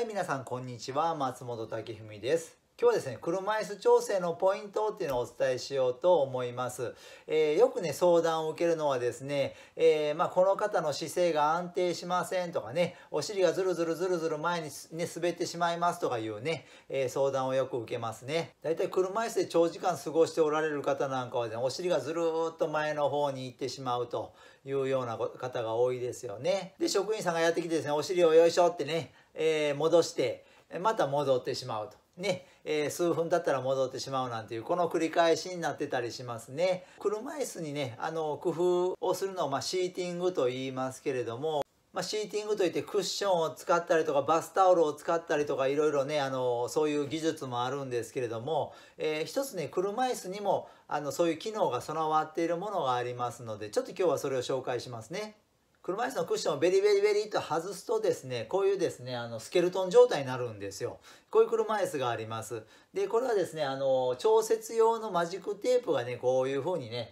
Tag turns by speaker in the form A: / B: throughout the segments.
A: はい、皆さん、こんにちは。松本武文です。今日はですね、車椅子調整のポイントっていうのをお伝えしようと思います。えー、よくね、相談を受けるのはですね、えー、まあ、この方の姿勢が安定しませんとかね、お尻がズルズルズルズル前にね、滑ってしまいますとかいうね、えー、相談をよく受けますね。だいたい車椅子で長時間過ごしておられる方なんかはね、お尻がずるーっと前の方に行ってしまうというような方が多いですよね。で、職員さんがやってきてですね、お尻をよいしょってね、え戻して、また戻ってしまうと。ね、えー、数分だったら戻ってしまうなんていうこの繰り返しになってたりしますね車椅子にねあの工夫をするのを、まあ、シーティングと言いますけれどもまあ、シーティングといってクッションを使ったりとかバスタオルを使ったりとかいろいろねあのそういう技術もあるんですけれども、えー、一つね車椅子にもあのそういう機能が備わっているものがありますのでちょっと今日はそれを紹介しますね。車椅子のクッションをベリベリベリと外すとですねこういうですねあのスケルトン状態になるんですよこういう車椅子がありますでこれはですねあの調節用のマジックテープがねこういう風にね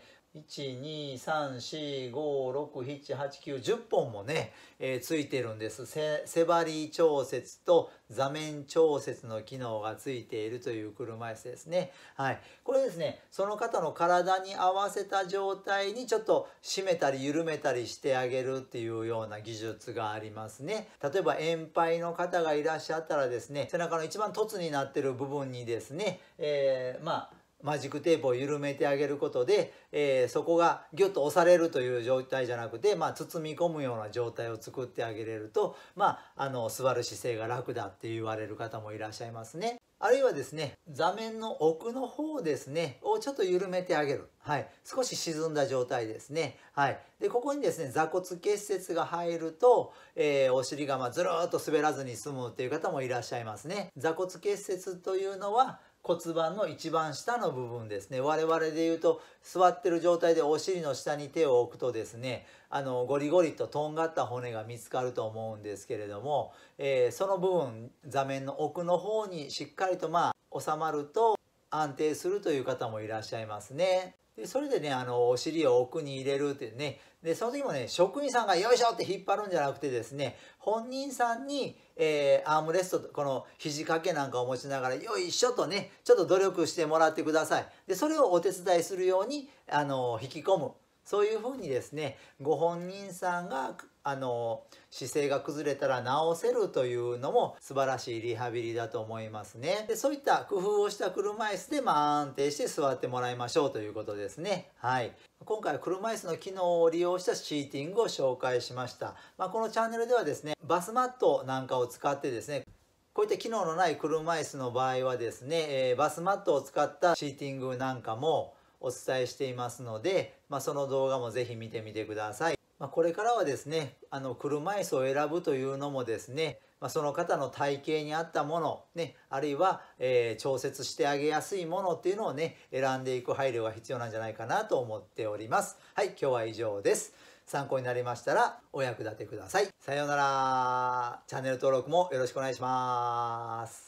A: 12345678910本もね、えー、ついてるんです背張り調節と座面調節の機能がついているという車椅子ですねはいこれですねその方の体に合わせた状態にちょっと締めたり緩めたりしてあげるっていうような技術がありますね例えば円杯の方がいらっしゃったらですね背中の一番凸になってる部分にですね、えー、まあマジックテープを緩めてあげることで、えー、そこがギュッと押されるという状態じゃなくて、まあ、包み込むような状態を作ってあげれると、まあ、あの座る姿勢が楽だって言われる方もいらっしゃいますね。あるいはですね、座面の奥の方ですね、をちょっと緩めてあげる。はい。少し沈んだ状態ですね。はい。で、ここにですね、座骨結節が入ると、えー、お尻がまずるっと滑らずに済むっていう方もいらっしゃいますね。座骨結節というのは、骨盤の一番下の部分ですね我々で言うと座ってる状態でお尻の下に手を置くとですねあのゴリゴリととんがった骨が見つかると思うんですけれども、えー、その部分座面の奥の方にしっかりとまあ収まると安定するという方もいらっしゃいますね。でそれでねあのお尻を奥に入れるってねでその時もね職員さんが「よいしょ!」って引っ張るんじゃなくてですね本人さんに、えー、アームレストこの肘掛けなんかを持ちながら「よいしょ!」とねちょっと努力してもらってくださいでそれをお手伝いするようにあの引き込むそういうふうにですねご本人さんがあの姿勢が崩れたら治せるというのも素晴らしいリハビリだと思いますねでそういった工夫をした車椅子で、まあ、安定して座ってもらいましょうということですねはい今回は車椅子の機能を利用したシーティングを紹介しました、まあ、このチャンネルではですねバスマットなんかを使ってですねこういった機能のない車椅子の場合はですね、えバスマットを使ったシーティングなんかもお伝えしていますので、まあ、その動画も是非見てみてください。まあ、これからはですねあの車椅子を選ぶというのもですね、まあ、その方の体型に合ったもの、ね、あるいは、えー、調節してあげやすいものっていうのをね選んでいく配慮が必要なんじゃないかなと思っております。はい今日は以上です。参考になりましたらお役立てください。さようなら。チャンネル登録もよろしくお願いします。